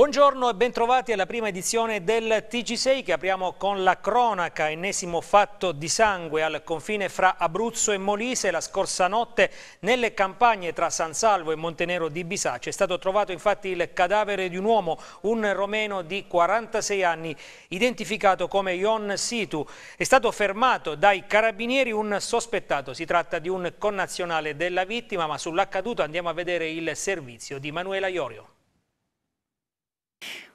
Buongiorno e bentrovati alla prima edizione del TG6 che apriamo con la cronaca, ennesimo fatto di sangue al confine fra Abruzzo e Molise. La scorsa notte nelle campagne tra San Salvo e Montenero di Bisaccia è stato trovato infatti il cadavere di un uomo, un romeno di 46 anni, identificato come Ion Situ. È stato fermato dai carabinieri un sospettato, si tratta di un connazionale della vittima, ma sull'accaduto andiamo a vedere il servizio di Manuela Iorio.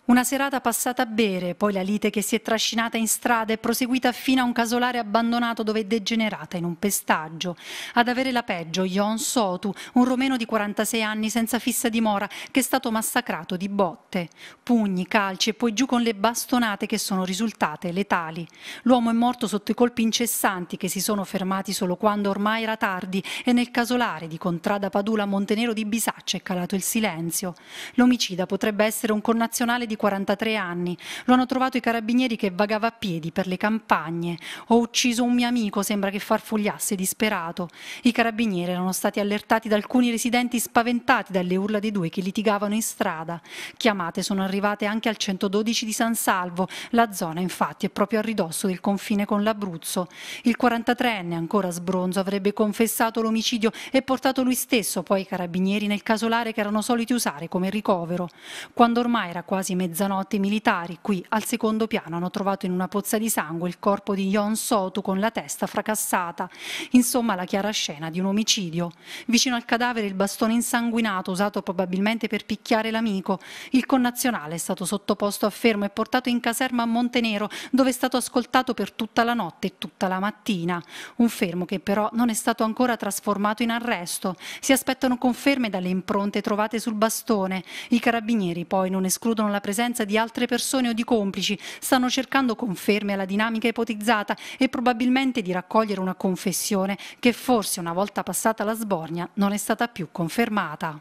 Una serata passata a bere, poi la lite che si è trascinata in strada e proseguita fino a un casolare abbandonato dove è degenerata in un pestaggio. Ad avere la peggio, Ion Sotu, un romeno di 46 anni senza fissa dimora, che è stato massacrato di botte. Pugni, calci e poi giù con le bastonate che sono risultate letali. L'uomo è morto sotto i colpi incessanti che si sono fermati solo quando ormai era tardi e nel casolare di Contrada Padula a Montenero di Bisaccia è calato il silenzio. L'omicida potrebbe essere un connazionale di di 43 anni. Lo hanno trovato i carabinieri che vagava a piedi per le campagne. Ho ucciso un mio amico, sembra che farfugliasse disperato. I carabinieri erano stati allertati da alcuni residenti spaventati dalle urla dei due che litigavano in strada. Chiamate sono arrivate anche al 112 di San Salvo. La zona infatti è proprio a ridosso del confine con l'Abruzzo. Il 43enne, ancora sbronzo, avrebbe confessato l'omicidio e portato lui stesso poi i carabinieri nel casolare che erano soliti usare come ricovero. Quando ormai era quasi mezzogiorno mezzanotte i militari, qui al secondo piano, hanno trovato in una pozza di sangue il corpo di Yon Sotu con la testa fracassata. Insomma, la chiara scena di un omicidio. Vicino al cadavere il bastone insanguinato usato probabilmente per picchiare l'amico. Il connazionale è stato sottoposto a fermo e portato in caserma a Montenero, dove è stato ascoltato per tutta la notte e tutta la mattina. Un fermo che però non è stato ancora trasformato in arresto. Si aspettano conferme dalle impronte trovate sul bastone. I carabinieri poi non escludono la presenza presenza di altre persone o di complici, stanno cercando conferme alla dinamica ipotizzata e probabilmente di raccogliere una confessione che forse una volta passata la sbornia non è stata più confermata.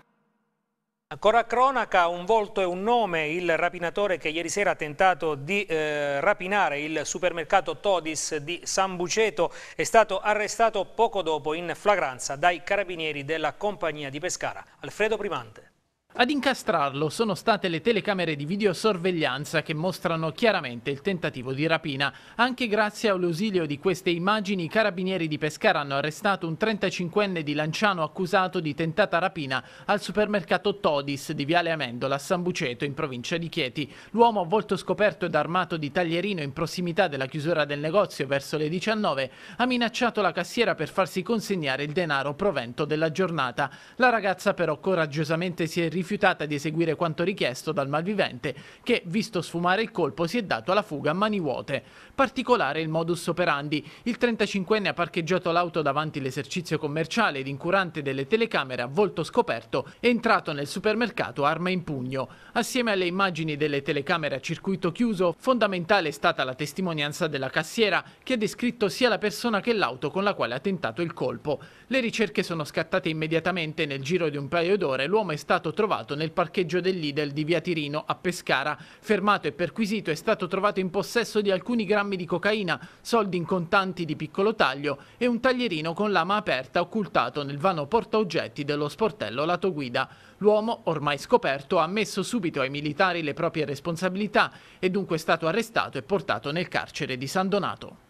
Ancora a cronaca, un volto e un nome, il rapinatore che ieri sera ha tentato di eh, rapinare il supermercato Todis di San Buceto è stato arrestato poco dopo in flagranza dai carabinieri della compagnia di Pescara. Alfredo Primante. Ad incastrarlo sono state le telecamere di videosorveglianza che mostrano chiaramente il tentativo di rapina. Anche grazie all'ausilio di queste immagini i carabinieri di Pescara hanno arrestato un 35enne di Lanciano accusato di tentata rapina al supermercato Todis di Viale Amendola a San Buceto in provincia di Chieti. L'uomo a volto scoperto ed armato di taglierino in prossimità della chiusura del negozio verso le 19 ha minacciato la cassiera per farsi consegnare il denaro provento della giornata. La ragazza però coraggiosamente si è rifiutata rifiutata di eseguire quanto richiesto dal malvivente che, visto sfumare il colpo, si è dato alla fuga a mani vuote. Particolare il modus operandi. Il 35enne ha parcheggiato l'auto davanti l'esercizio commerciale ed incurante delle telecamere a volto scoperto è entrato nel supermercato arma in pugno. Assieme alle immagini delle telecamere a circuito chiuso, fondamentale è stata la testimonianza della cassiera che ha descritto sia la persona che l'auto con la quale ha tentato il colpo. Le ricerche sono scattate immediatamente nel giro di un paio d'ore l'uomo è stato trovato trovato nel parcheggio del Lidl di via Tirino a Pescara. Fermato e perquisito è stato trovato in possesso di alcuni grammi di cocaina, soldi in contanti di piccolo taglio e un taglierino con lama aperta occultato nel vano portaoggetti dello sportello lato guida. L'uomo, ormai scoperto, ha ammesso subito ai militari le proprie responsabilità e dunque è stato arrestato e portato nel carcere di San Donato.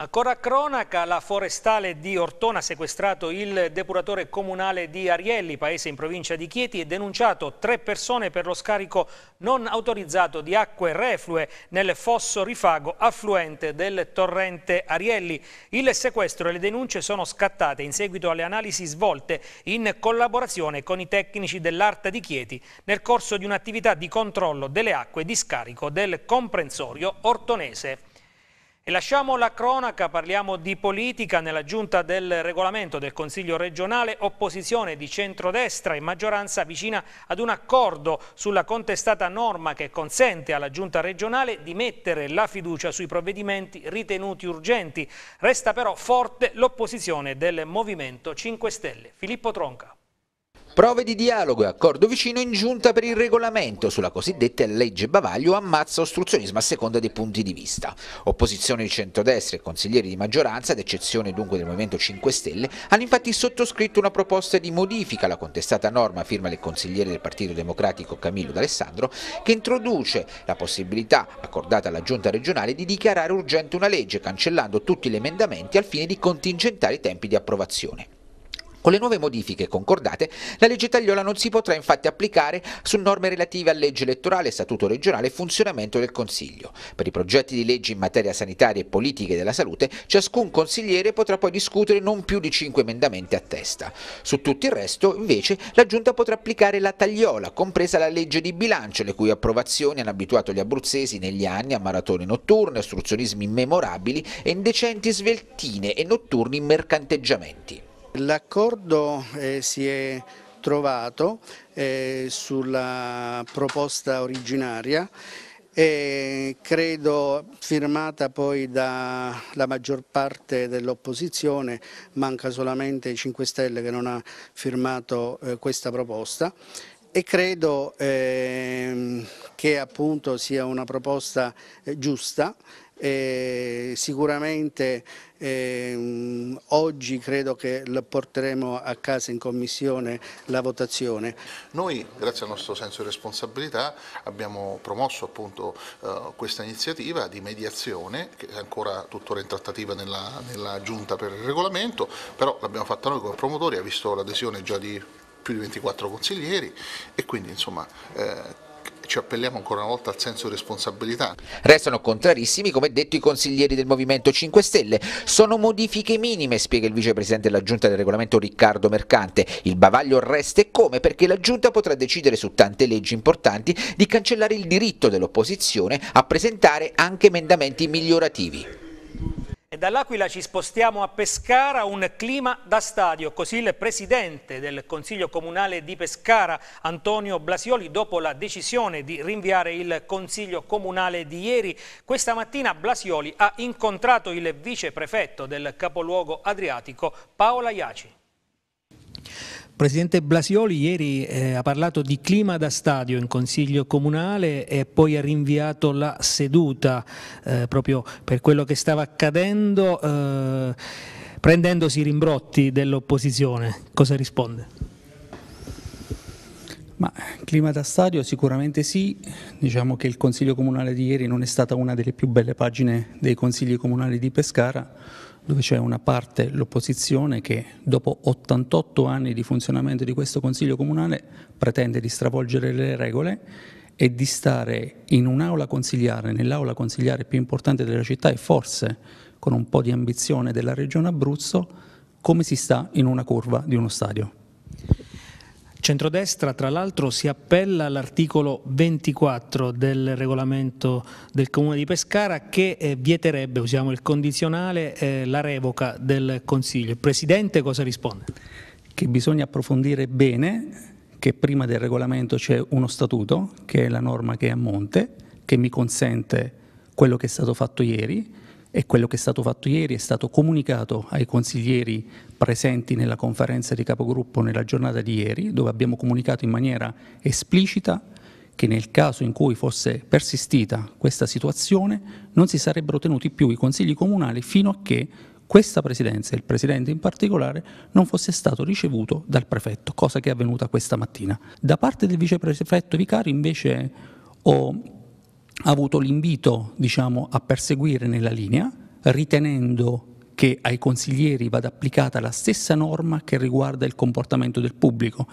Ancora cronaca, la forestale di Ortona ha sequestrato il depuratore comunale di Arielli, paese in provincia di Chieti, e denunciato tre persone per lo scarico non autorizzato di acque reflue nel fosso rifago affluente del torrente Arielli. Il sequestro e le denunce sono scattate in seguito alle analisi svolte in collaborazione con i tecnici dell'Arta di Chieti nel corso di un'attività di controllo delle acque di scarico del comprensorio ortonese. E lasciamo la cronaca, parliamo di politica nella giunta del regolamento del Consiglio regionale, opposizione di centrodestra e maggioranza vicina ad un accordo sulla contestata norma che consente alla giunta regionale di mettere la fiducia sui provvedimenti ritenuti urgenti. Resta però forte l'opposizione del Movimento 5 Stelle. Filippo Tronca. Prove di dialogo e accordo vicino in giunta per il regolamento sulla cosiddetta legge bavaglio ammazza ostruzionismo a seconda dei punti di vista. Opposizione di centrodestra e consiglieri di maggioranza, ad eccezione dunque del Movimento 5 Stelle, hanno infatti sottoscritto una proposta di modifica alla contestata norma firma del consigliere del Partito Democratico Camillo D'Alessandro che introduce la possibilità accordata alla giunta regionale di dichiarare urgente una legge cancellando tutti gli emendamenti al fine di contingentare i tempi di approvazione. Con le nuove modifiche concordate, la legge Tagliola non si potrà infatti applicare su norme relative a legge elettorale, statuto regionale e funzionamento del Consiglio. Per i progetti di legge in materia sanitaria e politiche della salute, ciascun consigliere potrà poi discutere non più di 5 emendamenti a testa. Su tutto il resto, invece, la Giunta potrà applicare la Tagliola, compresa la legge di bilancio, le cui approvazioni hanno abituato gli abruzzesi negli anni a maratone notturne, ostruzionismi immemorabili e indecenti sveltine e notturni mercanteggiamenti. L'accordo eh, si è trovato eh, sulla proposta originaria e credo firmata poi dalla maggior parte dell'opposizione, manca solamente 5 Stelle che non ha firmato eh, questa proposta e credo eh, che appunto sia una proposta eh, giusta e sicuramente ehm, oggi credo che porteremo a casa in commissione la votazione. Noi grazie al nostro senso di responsabilità abbiamo promosso appunto eh, questa iniziativa di mediazione che è ancora tuttora in trattativa nella, nella giunta per il regolamento, però l'abbiamo fatta noi come promotori, ha visto l'adesione già di più di 24 consiglieri e quindi insomma eh, ci appelliamo ancora una volta al senso di responsabilità. Restano contrarissimi, come detto, i consiglieri del Movimento 5 Stelle. Sono modifiche minime, spiega il vicepresidente della Giunta del Regolamento Riccardo Mercante. Il bavaglio resta e come perché la Giunta potrà decidere su tante leggi importanti di cancellare il diritto dell'opposizione a presentare anche emendamenti migliorativi. E dall'Aquila ci spostiamo a Pescara, un clima da stadio. Così il presidente del Consiglio Comunale di Pescara, Antonio Blasioli, dopo la decisione di rinviare il Consiglio Comunale di ieri, questa mattina Blasioli ha incontrato il viceprefetto del capoluogo adriatico, Paola Iaci. Presidente Blasioli ieri eh, ha parlato di clima da stadio in Consiglio Comunale e poi ha rinviato la seduta eh, proprio per quello che stava accadendo, eh, prendendosi i rimbrotti dell'opposizione. Cosa risponde? Ma, clima da stadio sicuramente sì, diciamo che il Consiglio Comunale di ieri non è stata una delle più belle pagine dei Consigli Comunali di Pescara, dove c'è una parte, l'opposizione, che dopo 88 anni di funzionamento di questo Consiglio Comunale pretende di stravolgere le regole e di stare in un'aula consigliare, nell'aula consigliare più importante della città e forse con un po' di ambizione della regione Abruzzo, come si sta in una curva di uno stadio centrodestra tra l'altro si appella all'articolo 24 del regolamento del Comune di Pescara che eh, vieterebbe, usiamo il condizionale, eh, la revoca del Consiglio. Il Presidente cosa risponde? Che bisogna approfondire bene che prima del regolamento c'è uno statuto, che è la norma che è a monte, che mi consente quello che è stato fatto ieri, e quello che è stato fatto ieri è stato comunicato ai consiglieri presenti nella conferenza di capogruppo nella giornata di ieri, dove abbiamo comunicato in maniera esplicita che nel caso in cui fosse persistita questa situazione non si sarebbero tenuti più i consigli comunali fino a che questa presidenza, il presidente in particolare, non fosse stato ricevuto dal prefetto, cosa che è avvenuta questa mattina. Da parte del viceprefetto Vicario invece ho ha avuto l'invito diciamo, a perseguire nella linea, ritenendo che ai consiglieri vada applicata la stessa norma che riguarda il comportamento del pubblico.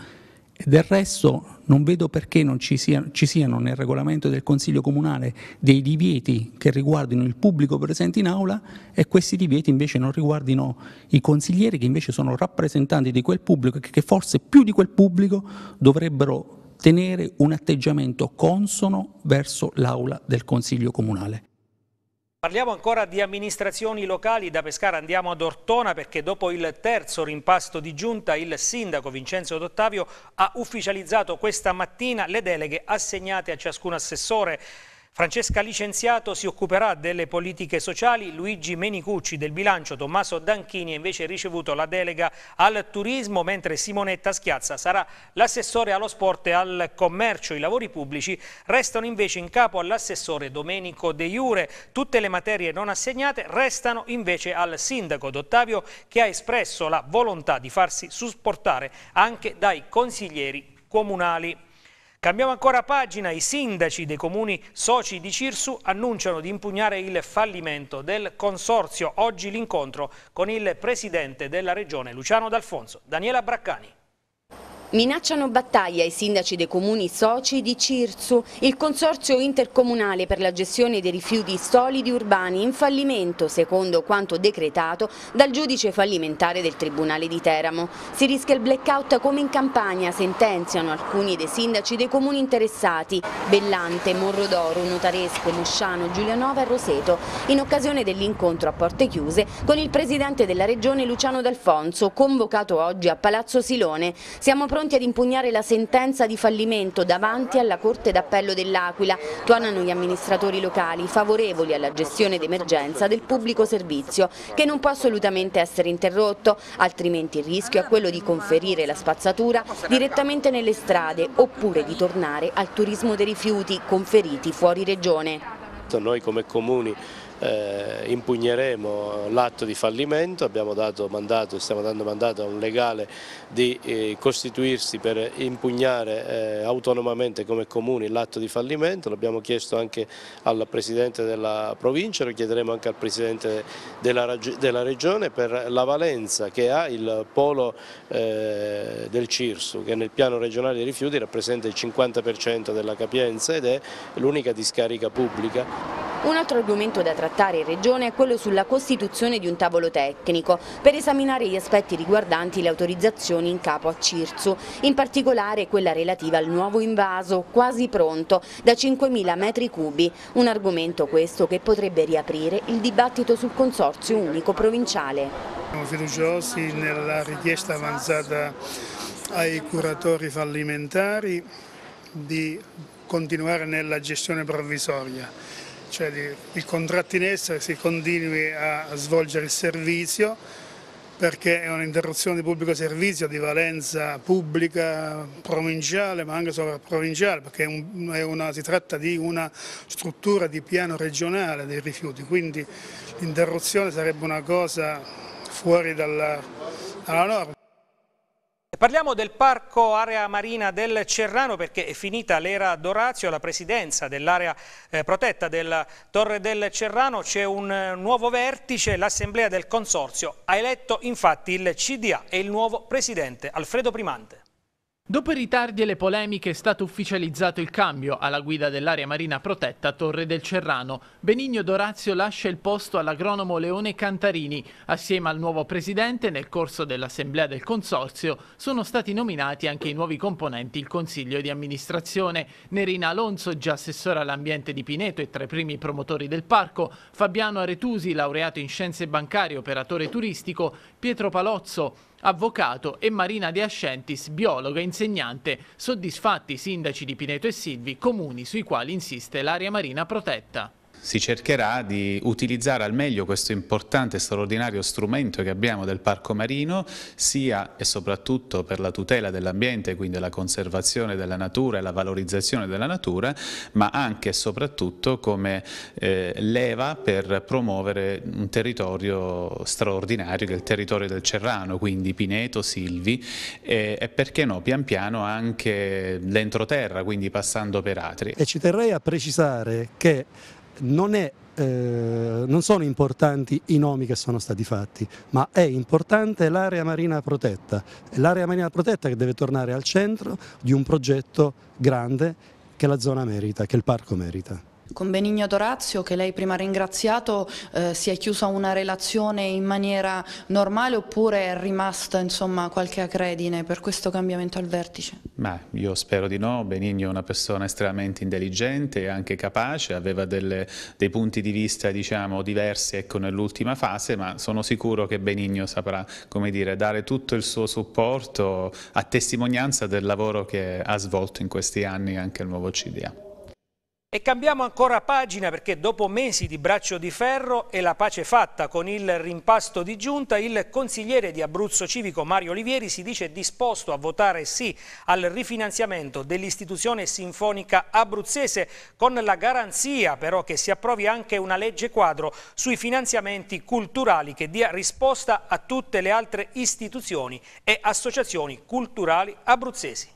E del resto non vedo perché non ci, sia, ci siano nel regolamento del Consiglio Comunale dei divieti che riguardino il pubblico presente in aula e questi divieti invece non riguardino i consiglieri che invece sono rappresentanti di quel pubblico e che forse più di quel pubblico dovrebbero tenere un atteggiamento consono verso l'aula del Consiglio Comunale. Parliamo ancora di amministrazioni locali, da Pescara andiamo ad Ortona perché dopo il terzo rimpasto di giunta il sindaco Vincenzo D'Ottavio ha ufficializzato questa mattina le deleghe assegnate a ciascun assessore. Francesca Licenziato si occuperà delle politiche sociali, Luigi Menicucci del bilancio, Tommaso Danchini ha invece ricevuto la delega al turismo, mentre Simonetta Schiazza sarà l'assessore allo sport e al commercio. I lavori pubblici restano invece in capo all'assessore Domenico De Iure. Tutte le materie non assegnate restano invece al sindaco D'Ottavio che ha espresso la volontà di farsi supportare anche dai consiglieri comunali. Cambiamo ancora pagina, i sindaci dei comuni soci di Cirsu annunciano di impugnare il fallimento del consorzio. Oggi l'incontro con il presidente della regione Luciano D'Alfonso, Daniela Braccani. Minacciano battaglia i sindaci dei comuni soci di Cirsu, il consorzio intercomunale per la gestione dei rifiuti solidi urbani in fallimento, secondo quanto decretato dal giudice fallimentare del Tribunale di Teramo. Si rischia il blackout come in campagna, sentenziano alcuni dei sindaci dei comuni interessati, Bellante, Morrodoro, Notaresco, Mosciano, Giulianova e Roseto, in occasione dell'incontro a porte chiuse con il presidente della regione Luciano D'Alfonso, convocato oggi a Palazzo Silone. Siamo pronti pronti ad impugnare la sentenza di fallimento davanti alla Corte d'Appello dell'Aquila. Tuonano gli amministratori locali favorevoli alla gestione d'emergenza del pubblico servizio, che non può assolutamente essere interrotto, altrimenti il rischio è quello di conferire la spazzatura direttamente nelle strade oppure di tornare al turismo dei rifiuti conferiti fuori regione. Noi come comuni eh, impugneremo l'atto di fallimento, abbiamo dato mandato, e stiamo dando mandato a un legale di eh, costituirsi per impugnare eh, autonomamente come comuni l'atto di fallimento, l'abbiamo chiesto anche al Presidente della provincia, lo chiederemo anche al Presidente della, della Regione per la valenza che ha il polo eh, del Cirsu che nel piano regionale dei rifiuti rappresenta il 50% della capienza ed è l'unica discarica pubblica. Un altro argomento da trattare trattare in Regione è quello sulla costituzione di un tavolo tecnico per esaminare gli aspetti riguardanti le autorizzazioni in capo a Cirzu, in particolare quella relativa al nuovo invaso, quasi pronto, da 5.000 metri cubi, un argomento questo che potrebbe riaprire il dibattito sul Consorzio Unico Provinciale. Siamo fiduciosi nella richiesta avanzata ai curatori fallimentari di continuare nella gestione provvisoria cioè il contratto in essere si continui a svolgere il servizio perché è un'interruzione di pubblico servizio di valenza pubblica, provinciale ma anche sovrapprovinciale perché è un, è una, si tratta di una struttura di piano regionale dei rifiuti quindi l'interruzione sarebbe una cosa fuori dalla, dalla norma. Parliamo del parco area marina del Cerrano perché è finita l'era d'Orazio, la presidenza dell'area eh, protetta della Torre del Cerrano, c'è un eh, nuovo vertice, l'assemblea del consorzio ha eletto infatti il CDA e il nuovo presidente Alfredo Primante. Dopo i ritardi e le polemiche è stato ufficializzato il cambio alla guida dell'area marina protetta Torre del Cerrano. Benigno Dorazio lascia il posto all'agronomo Leone Cantarini. Assieme al nuovo presidente, nel corso dell'assemblea del consorzio, sono stati nominati anche i nuovi componenti il consiglio di amministrazione. Nerina Alonso, già assessora all'ambiente di Pineto e tra i primi promotori del parco, Fabiano Aretusi, laureato in scienze bancarie, operatore turistico, Pietro Palozzo, avvocato e Marina De Ascentis, biologa e insegnante, soddisfatti i sindaci di Pineto e Silvi, comuni sui quali insiste l'area marina protetta si cercherà di utilizzare al meglio questo importante e straordinario strumento che abbiamo del parco marino, sia e soprattutto per la tutela dell'ambiente, quindi la conservazione della natura e la valorizzazione della natura, ma anche e soprattutto come eh, leva per promuovere un territorio straordinario che è il territorio del Cerrano, quindi Pineto, Silvi e, e perché no, pian piano anche l'entroterra, quindi passando per Atri. E ci terrei a precisare che non, è, eh, non sono importanti i nomi che sono stati fatti, ma è importante l'area marina protetta, l'area marina protetta che deve tornare al centro di un progetto grande che la zona merita, che il parco merita. Con Benigno Dorazio, che lei prima ha ringraziato, eh, si è chiusa una relazione in maniera normale oppure è rimasta insomma, qualche acredine per questo cambiamento al vertice? Ma io spero di no, Benigno è una persona estremamente intelligente e anche capace, aveva delle, dei punti di vista diciamo, diversi ecco, nell'ultima fase, ma sono sicuro che Benigno saprà dire, dare tutto il suo supporto a testimonianza del lavoro che ha svolto in questi anni anche il nuovo CDA. E cambiamo ancora pagina perché dopo mesi di braccio di ferro e la pace fatta con il rimpasto di giunta, il consigliere di Abruzzo Civico Mario Olivieri si dice disposto a votare sì al rifinanziamento dell'istituzione sinfonica abruzzese con la garanzia però che si approvi anche una legge quadro sui finanziamenti culturali che dia risposta a tutte le altre istituzioni e associazioni culturali abruzzesi.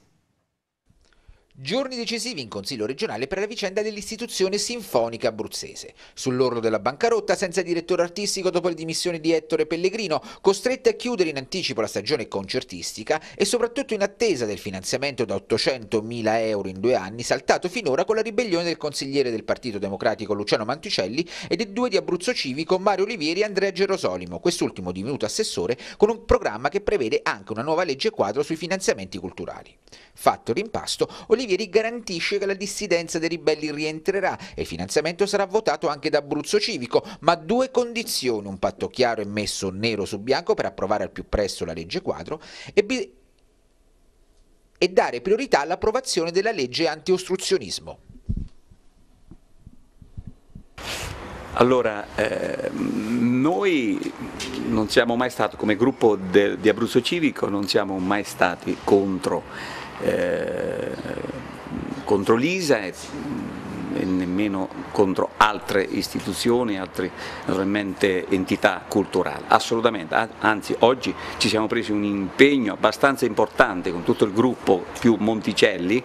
Giorni decisivi in Consiglio regionale per la vicenda dell'istituzione sinfonica abruzzese. Sull'orlo della bancarotta, senza direttore artistico dopo le dimissioni di Ettore Pellegrino, costretta a chiudere in anticipo la stagione concertistica e soprattutto in attesa del finanziamento da 800.000 euro in due anni, saltato finora con la ribellione del consigliere del Partito Democratico Luciano Manticelli e dei due di Abruzzo Civico Mario Olivieri e Andrea Gerosolimo, quest'ultimo divenuto assessore, con un programma che prevede anche una nuova legge quadro sui finanziamenti culturali. Fatto rimpasto, Olivieri Consiglieri garantisce che la dissidenza dei ribelli rientrerà e il finanziamento sarà votato anche da Abruzzo Civico, ma due condizioni, un patto chiaro e messo nero su bianco per approvare al più presto la legge quadro e e dare priorità all'approvazione della legge anti-ostruzionismo. Allora, eh, noi non siamo mai stati, come gruppo de, di Abruzzo Civico, non siamo mai stati contro eh, contro l'ISA e, mm, e nemmeno contro altre istituzioni, altre entità culturali, assolutamente, anzi oggi ci siamo presi un impegno abbastanza importante con tutto il gruppo più Monticelli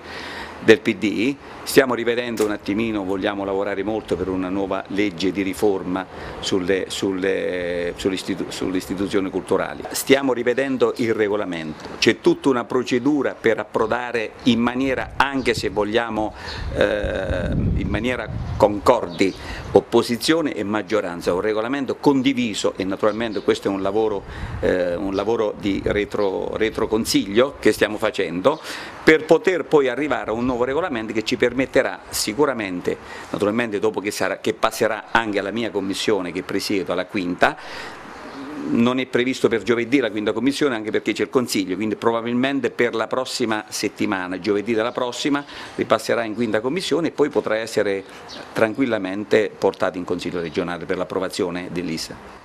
del PD Stiamo rivedendo un attimino, vogliamo lavorare molto per una nuova legge di riforma sulle, sulle, sulle, istitu, sulle istituzioni culturali. Stiamo rivedendo il regolamento, c'è tutta una procedura per approdare in maniera, anche se vogliamo, eh, in maniera concordi, opposizione e maggioranza, un regolamento condiviso e naturalmente questo è un lavoro, eh, un lavoro di retro, retroconsiglio che stiamo facendo per poter poi arrivare a un nuovo regolamento che ci permetta permetterà sicuramente, naturalmente dopo che, sarà, che passerà anche alla mia commissione che presiedo, alla quinta, non è previsto per giovedì la quinta commissione anche perché c'è il Consiglio, quindi probabilmente per la prossima settimana, giovedì della prossima, ripasserà in quinta commissione e poi potrà essere tranquillamente portato in Consiglio regionale per l'approvazione dell'ISA.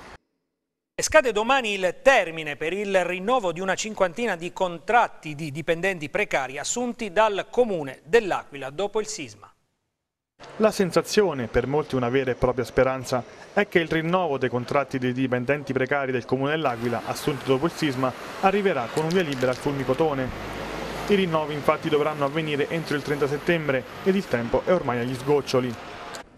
E scade domani il termine per il rinnovo di una cinquantina di contratti di dipendenti precari assunti dal comune dell'Aquila dopo il sisma. La sensazione, per molti una vera e propria speranza, è che il rinnovo dei contratti dei dipendenti precari del comune dell'Aquila assunti dopo il sisma arriverà con un via libera al fulmicotone. I rinnovi infatti dovranno avvenire entro il 30 settembre ed il tempo è ormai agli sgoccioli.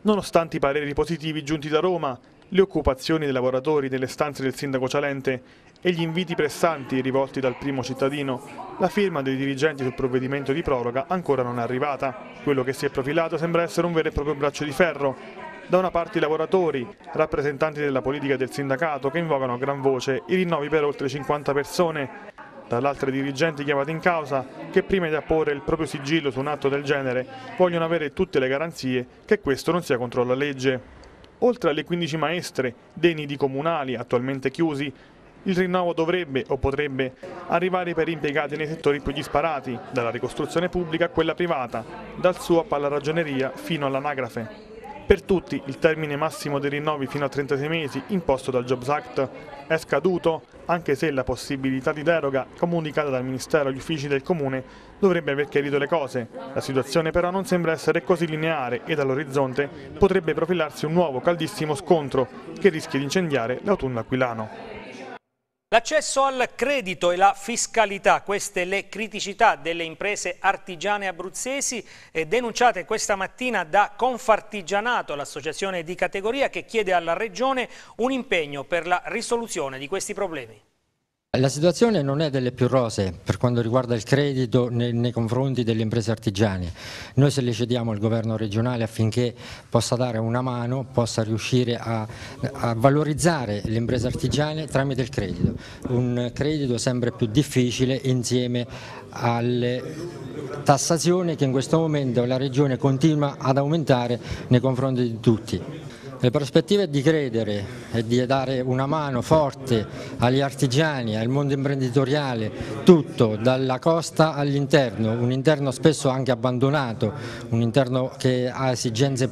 Nonostante i pareri positivi giunti da Roma, le occupazioni dei lavoratori delle stanze del sindaco Cialente e gli inviti pressanti rivolti dal primo cittadino, la firma dei dirigenti sul provvedimento di proroga ancora non è arrivata. Quello che si è profilato sembra essere un vero e proprio braccio di ferro. Da una parte i lavoratori, rappresentanti della politica e del sindacato che invocano a gran voce i rinnovi per oltre 50 persone, dall'altra i dirigenti chiamati in causa che prima di apporre il proprio sigillo su un atto del genere vogliono avere tutte le garanzie che questo non sia contro la legge. Oltre alle 15 maestre, dei nidi comunali attualmente chiusi, il rinnovo dovrebbe o potrebbe arrivare per impiegati nei settori più disparati, dalla ricostruzione pubblica a quella privata, dal suo alla ragioneria fino all'anagrafe. Per tutti il termine massimo dei rinnovi fino a 36 mesi imposto dal Jobs Act è scaduto, anche se la possibilità di deroga comunicata dal Ministero agli uffici del Comune dovrebbe aver chiarito le cose. La situazione però non sembra essere così lineare e dall'orizzonte potrebbe profilarsi un nuovo caldissimo scontro che rischia di incendiare l'autunno aquilano. L'accesso al credito e la fiscalità, queste le criticità delle imprese artigiane abruzzesi eh, denunciate questa mattina da Confartigianato, l'associazione di categoria che chiede alla Regione un impegno per la risoluzione di questi problemi. La situazione non è delle più rose per quanto riguarda il credito nei, nei, confronti delle imprese artigiane. Noi sollecitiamo il governo regionale affinché possa dare una mano, possa riuscire a, a valorizzare le imprese artigiane tramite il credito. Un credito sempre più difficile insieme alle tassazione che in questo momento la Regione continua ad aumentare nei confronti di tutti. Le prospettive di credere e di dare una mano forte agli artigiani, al mondo imprenditoriale, tutto, dalla costa all'interno, un interno spesso anche abbandonato, un interno che ha esigenze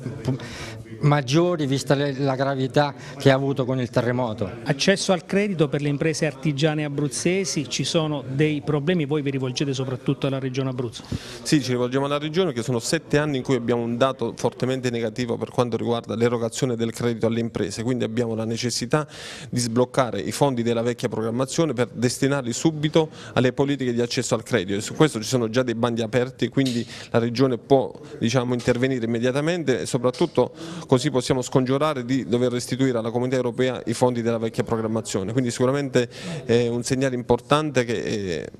maggiori vista la gravità che ha avuto con il terremoto. Accesso al credito per le imprese artigiane abruzzesi, ci sono dei problemi, voi vi rivolgete soprattutto alla Regione Abruzzo? Sì, ci rivolgiamo alla Regione perché sono sette anni in cui abbiamo un dato fortemente negativo per quanto riguarda l'erogazione del credito alle imprese, quindi abbiamo la necessità di sbloccare i fondi della vecchia programmazione per destinarli subito alle politiche di accesso al credito e su questo ci sono già dei bandi aperti, quindi la Regione può diciamo, intervenire immediatamente e soprattutto così possiamo scongiurare di dover restituire alla comunità europea i fondi della vecchia programmazione, quindi sicuramente è un segnale importante che eh,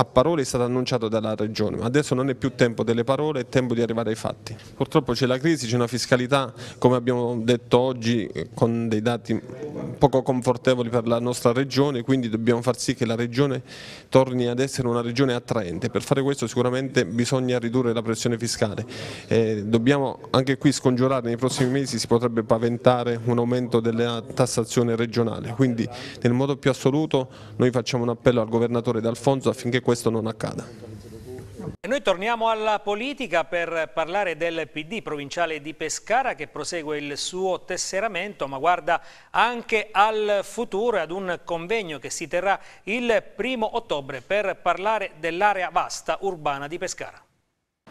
a parole è stato annunciato dalla Regione, ma adesso non è più tempo delle parole, è tempo di arrivare ai fatti. Purtroppo c'è la crisi, c'è una fiscalità, come abbiamo detto oggi, con dei dati poco confortevoli per la nostra Regione, quindi dobbiamo far sì che la Regione torni ad essere una Regione attraente. Per fare questo sicuramente bisogna ridurre la pressione fiscale. Eh, dobbiamo anche qui scongiurare, nei prossimi mesi si potrebbe paventare un aumento della tassazione regionale, quindi nel modo più assoluto noi facciamo un appello al Governatore D'Alfonso affinché questo non accada. Noi torniamo alla politica per parlare del PD provinciale di Pescara che prosegue il suo tesseramento ma guarda anche al futuro e ad un convegno che si terrà il primo ottobre per parlare dell'area vasta urbana di Pescara.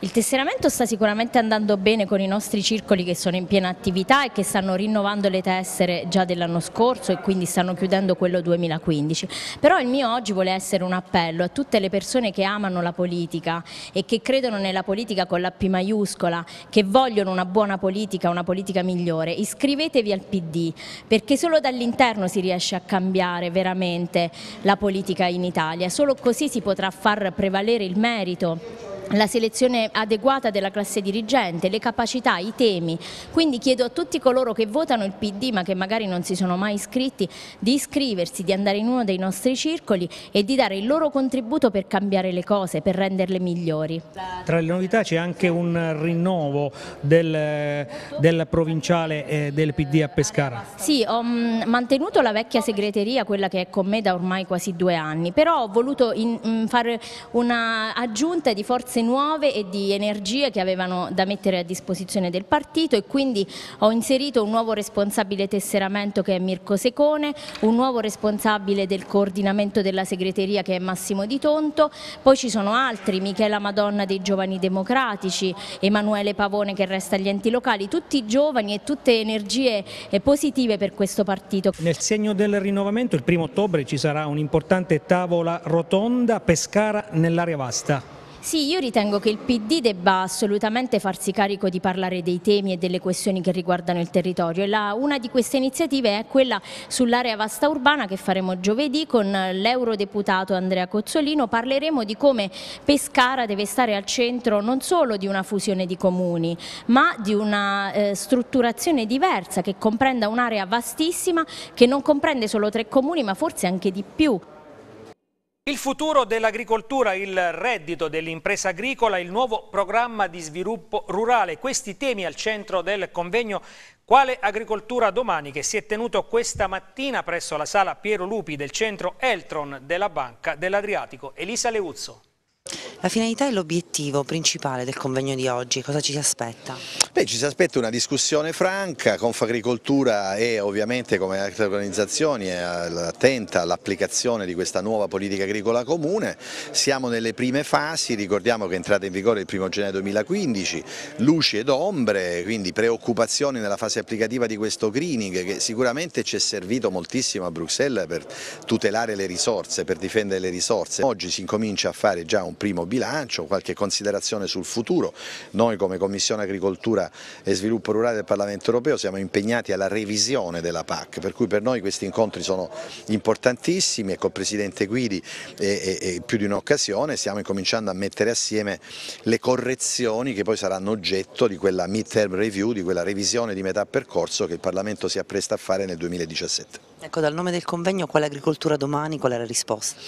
Il tesseramento sta sicuramente andando bene con i nostri circoli che sono in piena attività e che stanno rinnovando le tessere già dell'anno scorso e quindi stanno chiudendo quello 2015. Però il mio oggi vuole essere un appello a tutte le persone che amano la politica e che credono nella politica con la P maiuscola, che vogliono una buona politica, una politica migliore. Iscrivetevi al PD perché solo dall'interno si riesce a cambiare veramente la politica in Italia. Solo così si potrà far prevalere il merito la selezione adeguata della classe dirigente, le capacità, i temi. Quindi chiedo a tutti coloro che votano il PD ma che magari non si sono mai iscritti di iscriversi, di andare in uno dei nostri circoli e di dare il loro contributo per cambiare le cose, per renderle migliori. Tra le novità c'è anche un rinnovo del, del provinciale eh, del PD a Pescara. Sì, ho mm, mantenuto la vecchia segreteria, quella che è con me da ormai quasi due anni, però ho voluto in, mm, fare un'aggiunta di forze risorse nuove e di energie che avevano da mettere a disposizione del partito e quindi ho inserito un nuovo responsabile tesseramento che è Mirko Secone, un nuovo responsabile del coordinamento della segreteria che è Massimo Di Tonto, poi ci sono altri, Michela Madonna dei Giovani Democratici, Emanuele Pavone che resta agli enti locali, tutti giovani e tutte energie eh, positive per questo partito. Nel segno del rinnovamento il primo ottobre ci sarà un'importante tavola rotonda Pescara nell'area vasta. Sì, io ritengo che il PD debba assolutamente farsi carico di parlare dei temi e delle questioni che riguardano il territorio. La, una di queste iniziative è quella sull'area vasta urbana che faremo giovedì con l'eurodeputato Andrea Cozzolino. Parleremo di come Pescara deve stare al centro non solo di una fusione di comuni, ma di una eh, strutturazione diversa che comprenda un'area vastissima che non comprende solo tre comuni ma forse anche di più. Il futuro dell'agricoltura, il reddito dell'impresa agricola, il nuovo programma di sviluppo rurale, questi temi al centro del convegno Quale agricoltura domani che si è tenuto questa mattina presso la sala Piero Lupi del centro Eltron della Banca dell'Adriatico. Elisa Leuzzo. La finalità e l'obiettivo principale del convegno di oggi, cosa ci si aspetta? Beh, ci si aspetta una discussione franca, Confagricoltura è ovviamente come altre organizzazioni attenta all'applicazione di questa nuova politica agricola comune, siamo nelle prime fasi, ricordiamo che è entrata in vigore il 1 gennaio 2015, luci ed ombre, quindi preoccupazioni nella fase applicativa di questo greening che sicuramente ci è servito moltissimo a Bruxelles per tutelare le risorse, per difendere le risorse. Oggi si incomincia a fare già un primo bilancio, qualche considerazione sul futuro. Noi come Commissione Agricoltura e Sviluppo Rurale del Parlamento Europeo siamo impegnati alla revisione della PAC, per cui per noi questi incontri sono importantissimi e col Presidente Guidi e, e, e più di un'occasione stiamo incominciando a mettere assieme le correzioni che poi saranno oggetto di quella mid-term review, di quella revisione di metà percorso che il Parlamento si appresta a fare nel 2017. Ecco, dal nome del convegno quale agricoltura domani, qual è la risposta?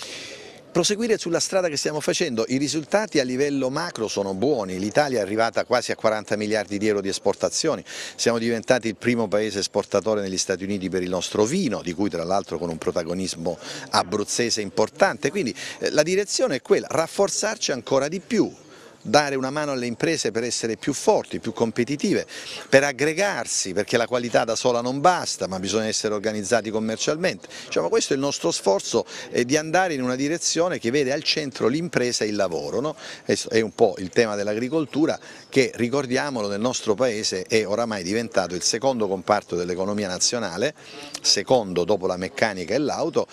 Proseguire sulla strada che stiamo facendo, i risultati a livello macro sono buoni, l'Italia è arrivata quasi a 40 miliardi di euro di esportazioni, siamo diventati il primo paese esportatore negli Stati Uniti per il nostro vino, di cui tra l'altro con un protagonismo abruzzese importante, quindi eh, la direzione è quella, rafforzarci ancora di più, dare una mano alle imprese per essere più forti, più competitive, per aggregarsi, perché la qualità da sola non basta, ma bisogna essere organizzati commercialmente. Diciamo, questo è il nostro sforzo eh, di andare in una direzione che vede al centro l'impresa e il lavoro. No? È un po' il tema dell'agricoltura che, ricordiamolo, nel nostro Paese è oramai diventato il secondo comparto dell'economia nazionale, secondo dopo la meccanica e l'auto,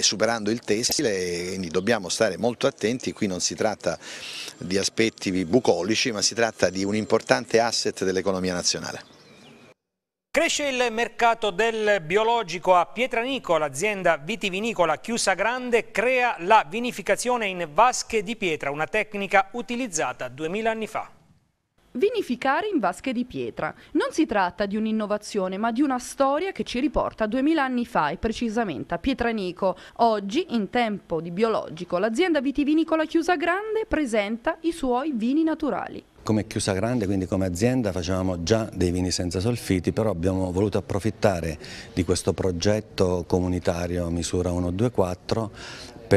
superando il tessile, quindi dobbiamo stare molto attenti, qui non si tratta di aspetti bucolici, ma si tratta di un importante asset dell'economia nazionale. Cresce il mercato del biologico a Pietranico, l'azienda vitivinicola Chiusa Grande crea la vinificazione in vasche di pietra, una tecnica utilizzata 2000 anni fa. Vinificare in vasche di pietra. Non si tratta di un'innovazione, ma di una storia che ci riporta 2000 anni fa e precisamente a Pietranico. Oggi, in tempo di biologico, l'azienda vitivinicola Chiusa Grande presenta i suoi vini naturali. Come Chiusa Grande, quindi come azienda, facevamo già dei vini senza solfiti, però abbiamo voluto approfittare di questo progetto comunitario misura 124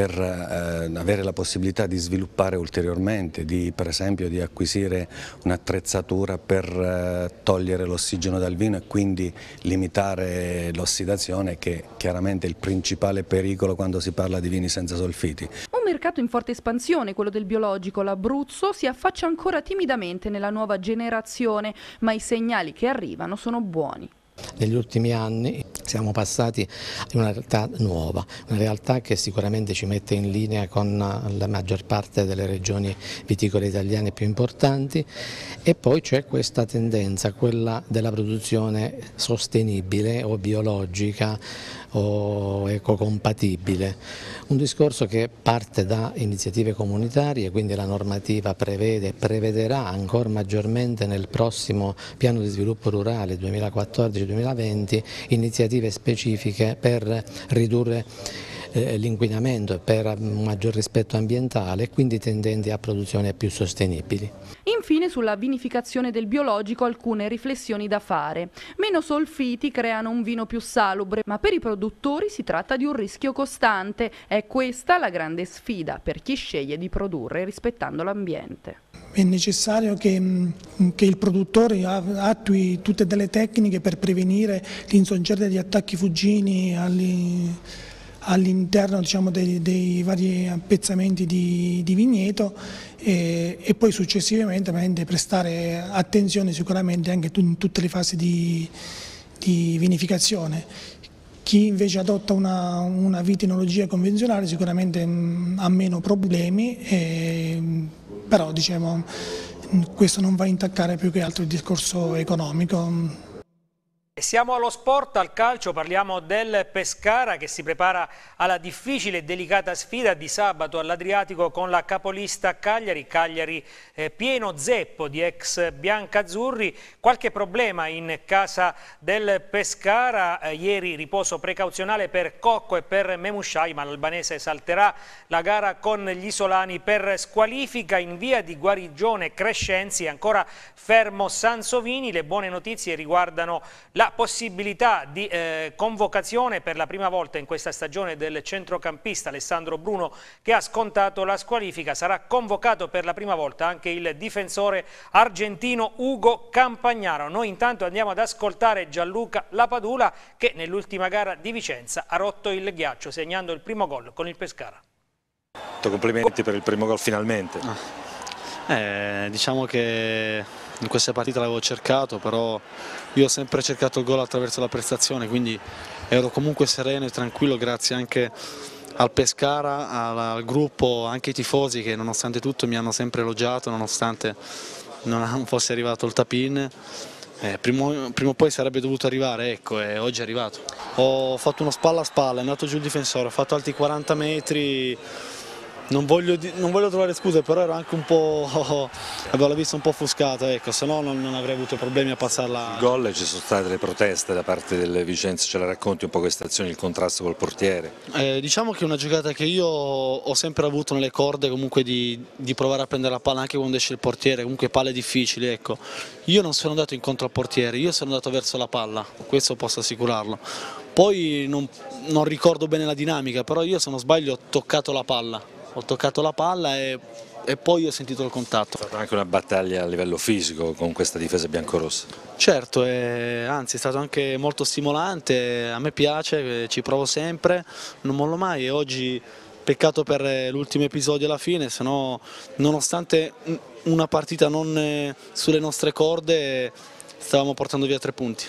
per eh, avere la possibilità di sviluppare ulteriormente, di, per esempio di acquisire un'attrezzatura per eh, togliere l'ossigeno dal vino e quindi limitare l'ossidazione che è chiaramente è il principale pericolo quando si parla di vini senza solfiti. Un mercato in forte espansione, quello del biologico, l'Abruzzo si affaccia ancora timidamente nella nuova generazione, ma i segnali che arrivano sono buoni. Negli ultimi anni siamo passati in una realtà nuova, una realtà che sicuramente ci mette in linea con la maggior parte delle regioni viticole italiane più importanti e poi c'è questa tendenza, quella della produzione sostenibile o biologica o ecocompatibile. Un discorso che parte da iniziative comunitarie, quindi la normativa prevede e prevederà ancora maggiormente nel prossimo piano di sviluppo rurale 2014-2020 iniziative specifiche per ridurre eh, l'inquinamento e per un maggior rispetto ambientale e quindi tendenti a produzioni più sostenibili. Infine sulla vinificazione del biologico alcune riflessioni da fare. Meno solfiti creano un vino più salubre, ma per i produttori si tratta di un rischio costante. È questa la grande sfida per chi sceglie di produrre rispettando l'ambiente. È necessario che, mm, che, il produttore attui tutte delle tecniche per prevenire l'insorgenza di attacchi fuggini agli all'interno diciamo, dei, dei, vari appezzamenti di, di vigneto e, e, poi successivamente prestare attenzione sicuramente anche in tutte le fasi di, di vinificazione. Chi invece adotta una, una vitinologia convenzionale sicuramente mh, mm, ha meno problemi, e, però diciamo, questo non va a intaccare più che altro il discorso economico. Siamo allo sport, al calcio, parliamo del Pescara che si prepara alla difficile e delicata sfida di sabato all'Adriatico con la capolista Cagliari, Cagliari eh, pieno zeppo di ex biancazzurri, qualche problema in casa del Pescara, eh, ieri riposo precauzionale per Cocco e per Memusciai, ma l'albanese salterà la gara con gli isolani per squalifica in via di Guarigione Crescenzi, ancora fermo Sansovini, le buone notizie riguardano la la possibilità di eh, convocazione per la prima volta in questa stagione del centrocampista Alessandro Bruno che ha scontato la squalifica. Sarà convocato per la prima volta anche il difensore argentino Ugo Campagnaro. Noi intanto andiamo ad ascoltare Gianluca Lapadula che nell'ultima gara di Vicenza ha rotto il ghiaccio segnando il primo gol con il Pescara. Complimenti per il primo gol finalmente. Ah. Eh, diciamo che in questa partita l'avevo cercato, però io ho sempre cercato il gol attraverso la prestazione, quindi ero comunque sereno e tranquillo grazie anche al Pescara, al, al gruppo, anche ai tifosi che nonostante tutto mi hanno sempre elogiato, nonostante non fosse arrivato il tapin. Eh, prima o poi sarebbe dovuto arrivare, ecco, e oggi è arrivato. Ho fatto uno spalla a spalla, è andato giù il difensore, ho fatto altri 40 metri, non voglio, non voglio, trovare scuse, però ero anche un po'. avevo la vista un po' offuscata, ecco, se no non, non avrei avuto problemi a passarla. Il gol ci sono state le proteste da parte del Vicenza, ce la racconti un po' questa azione, il contrasto col portiere? Eh, diciamo che è una giocata che io ho sempre avuto nelle corde comunque di, di, provare a prendere la palla anche quando esce il portiere, comunque palle difficili, ecco. Io non sono andato incontro al portiere, io sono andato verso la palla, questo posso assicurarlo. Poi non, non ricordo bene la dinamica, però io se non sbaglio ho toccato la palla ho toccato la palla e, e poi ho sentito il contatto. È stata anche una battaglia a livello fisico con questa difesa biancorossa. Certo, e, anzi è stato anche molto stimolante, a me piace, ci provo sempre, non mollo mai e oggi peccato per eh, l'ultimo episodio alla fine, sennò nonostante una partita non eh, sulle nostre corde stavamo portando via tre punti.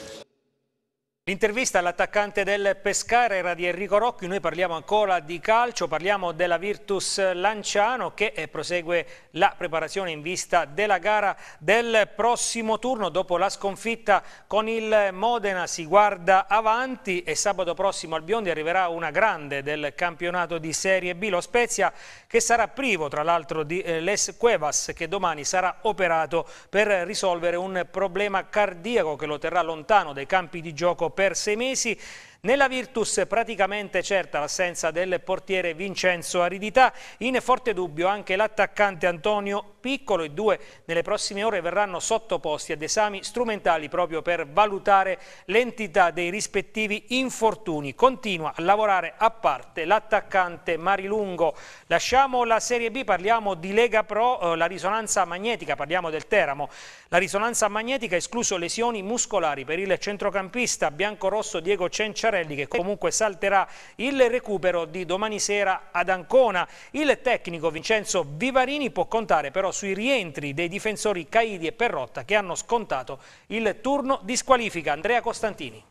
L'intervista all'attaccante del Pescara era di Enrico Rocchi, noi parliamo ancora di calcio, parliamo della Virtus Lanciano che eh, prosegue la preparazione in vista della gara del prossimo turno. Dopo la sconfitta con il Modena si guarda avanti e sabato prossimo al Biondi arriverà una grande del campionato di Serie B, lo Spezia, che sarà privo tra l'altro di eh, Les Cuevas che domani sarà operato per risolvere un problema cardiaco che lo terrà lontano dai campi di gioco per sei mesi. Nella Virtus praticamente certa l'assenza del portiere Vincenzo Aridità, in forte dubbio anche l'attaccante Antonio piccolo e due nelle prossime ore verranno sottoposti ad esami strumentali proprio per valutare l'entità dei rispettivi infortuni. Continua a lavorare a parte l'attaccante Marilungo. Lasciamo la Serie B, parliamo di Lega Pro, eh, la risonanza magnetica, parliamo del Teramo. La risonanza magnetica ha escluso lesioni muscolari per il centrocampista biancorosso Diego Cenciarelli che comunque salterà il recupero di domani sera ad Ancona. Il tecnico Vincenzo Vivarini può contare però sui rientri dei difensori Caidi e Perrotta che hanno scontato il turno di squalifica. Andrea Costantini.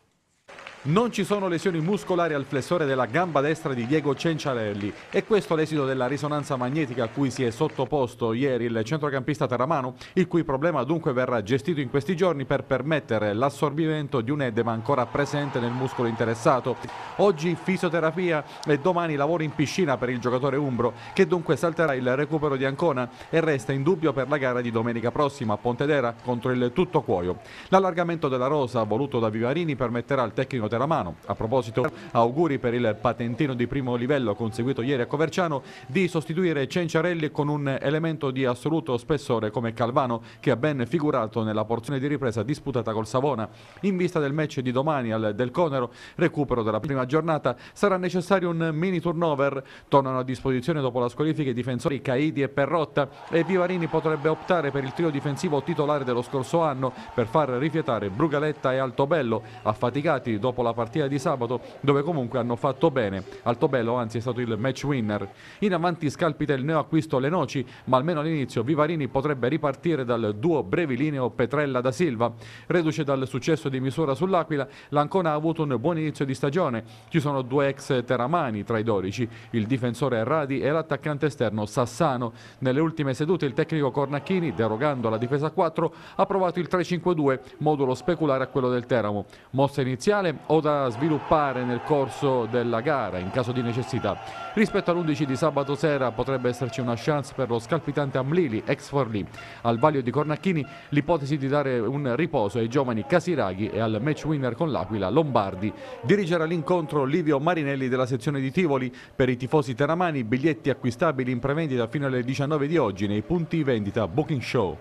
Non ci sono lesioni muscolari al flessore della gamba destra di Diego Cenciarelli e questo l'esito della risonanza magnetica a cui si è sottoposto ieri il centrocampista Terramano, il cui problema dunque verrà gestito in questi giorni per permettere l'assorbimento di un edema ancora presente nel muscolo interessato. Oggi fisioterapia e domani lavoro in piscina per il giocatore Umbro che dunque salterà il recupero di Ancona e resta in dubbio per la gara di domenica prossima a Pontedera contro il Tutto Cuoio. L'allargamento della rosa voluto da Vivarini permetterà al tecnico la mano. A proposito, auguri per il patentino di primo livello conseguito ieri a Coverciano di sostituire Cenciarelli con un elemento di assoluto spessore come Calvano che ha ben figurato nella porzione di ripresa disputata col Savona. In vista del match di domani al Del Conero, recupero della prima giornata, sarà necessario un mini turnover. Tornano a disposizione dopo la squalifica i difensori Caidi e Perrotta e Vivarini potrebbe optare per il trio difensivo titolare dello scorso anno per far rifiatare Brugaletta e Altobello, affaticati dopo la la partita di sabato dove comunque hanno fatto bene. Altobello anzi è stato il match winner. In avanti scalpita il neoacquisto Lenoci, ma almeno all'inizio Vivarini potrebbe ripartire dal duo brevilineo Petrella da Silva. Reduce dal successo di misura sull'Aquila, l'Ancona ha avuto un buon inizio di stagione. Ci sono due ex teramani tra i 12, il difensore Radi e l'attaccante esterno Sassano. Nelle ultime sedute il tecnico Cornacchini, derogando la difesa 4, ha provato il 3-5-2, modulo speculare a quello del Teramo. Mossa iniziale, o da sviluppare nel corso della gara in caso di necessità. Rispetto all'11 di sabato sera potrebbe esserci una chance per lo scalpitante Amlili, ex Forlì. Al vaglio di Cornacchini l'ipotesi di dare un riposo ai giovani Casiraghi e al match winner con l'Aquila Lombardi. Dirigerà l'incontro Livio Marinelli della sezione di Tivoli. Per i tifosi teramani biglietti acquistabili in prevendita fino alle 19 di oggi nei punti vendita Booking Show.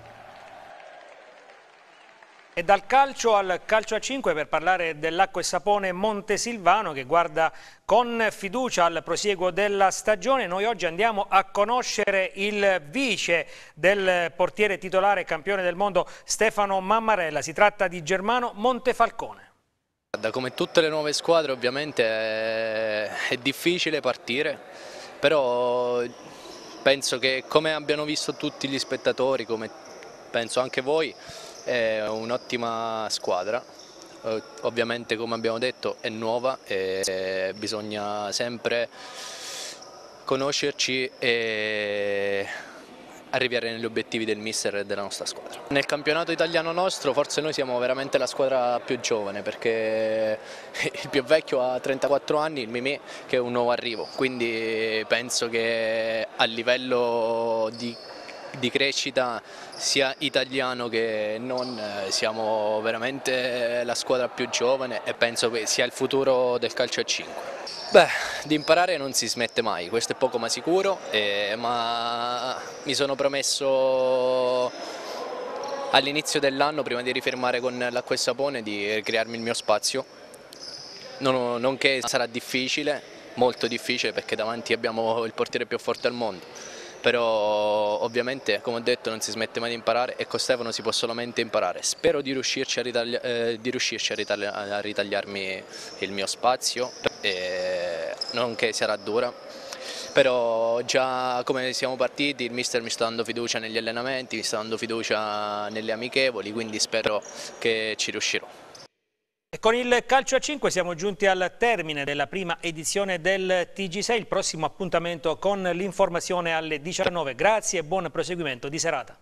E dal calcio al calcio a 5 per parlare dell'acqua e sapone Montesilvano che guarda con fiducia al prosieguo della stagione. Noi oggi andiamo a conoscere il vice del portiere titolare campione del mondo Stefano Mammarella. Si tratta di Germano Montefalcone. Da Come tutte le nuove squadre ovviamente eh, è difficile partire, però penso che come abbiano visto tutti gli spettatori, come penso anche voi, è un'ottima squadra, eh, ovviamente come abbiamo detto è nuova e eh, bisogna sempre conoscerci e arrivare negli obiettivi del mister e della nostra squadra. Nel campionato italiano nostro forse noi siamo veramente la squadra più giovane perché il più vecchio ha 34 anni, il Mimì che è un nuovo arrivo, quindi penso che a livello di, di crescita sia italiano che non, eh, siamo veramente la squadra più giovane e penso che sia il futuro del calcio a 5. Beh, di imparare non si smette mai, questo è poco ma sicuro, eh, ma mi sono promesso all'inizio dell'anno, prima di rifermare con l'acqua e sapone, di crearmi il mio spazio, non, nonché sarà difficile, molto difficile perché davanti abbiamo il portiere più forte al mondo però ovviamente come ho detto non si smette mai di imparare e con Stefano si può solamente imparare. Spero di riuscirci a, ritagli eh, di riuscirci a, ritagli a ritagliarmi il mio spazio, e non che sarà dura, però già come siamo partiti il mister mi sta dando fiducia negli allenamenti, mi sta dando fiducia nelle amichevoli, quindi spero che ci riuscirò. E con il calcio a 5 siamo giunti al termine della prima edizione del TG6, il prossimo appuntamento con l'informazione alle 19. Grazie e buon proseguimento di serata.